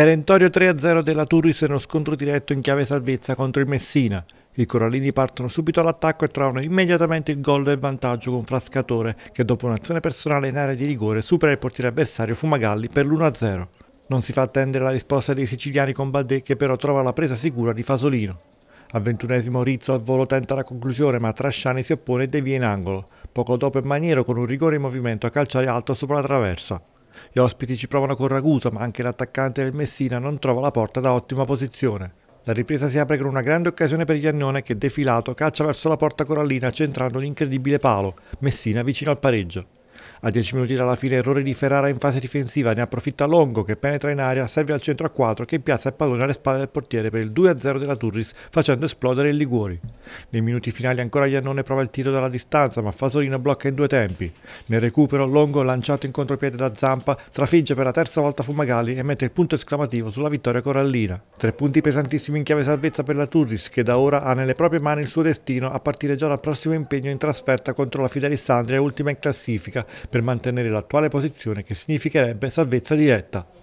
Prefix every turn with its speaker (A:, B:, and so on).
A: Perentorio 3-0 della Turris nello scontro diretto in chiave salvezza contro il Messina. I Corallini partono subito all'attacco e trovano immediatamente il gol del vantaggio con Frascatore che dopo un'azione personale in area di rigore supera il portiere avversario Fumagalli per l'1-0. Non si fa attendere la risposta dei siciliani con Baldè che però trova la presa sicura di Fasolino. Al ventunesimo Rizzo al volo tenta la conclusione ma Trasciani si oppone e devia in angolo. Poco dopo è Maniero con un rigore in movimento a calciare alto sopra la traversa. Gli ospiti ci provano con Ragusa, ma anche l'attaccante del Messina non trova la porta da ottima posizione. La ripresa si apre con una grande occasione per Iannone che, defilato, caccia verso la porta corallina centrando l'incredibile palo. Messina vicino al pareggio. A 10 minuti dalla fine errore di Ferrara in fase difensiva, ne approfitta Longo che penetra in aria, serve al centro a 4 che piazza il pallone alle spalle del portiere per il 2-0 della Turris facendo esplodere il Liguori. Nei minuti finali ancora Iannone prova il tiro dalla distanza ma Fasolino blocca in due tempi. Nel recupero Longo lanciato in contropiede da Zampa trafigge per la terza volta Fumagalli e mette il punto esclamativo sulla vittoria corallina. Tre punti pesantissimi in chiave salvezza per la Turris che da ora ha nelle proprie mani il suo destino a partire già dal prossimo impegno in trasferta contro la Fidelissandria ultima in classifica per mantenere l'attuale posizione che significherebbe salvezza diretta.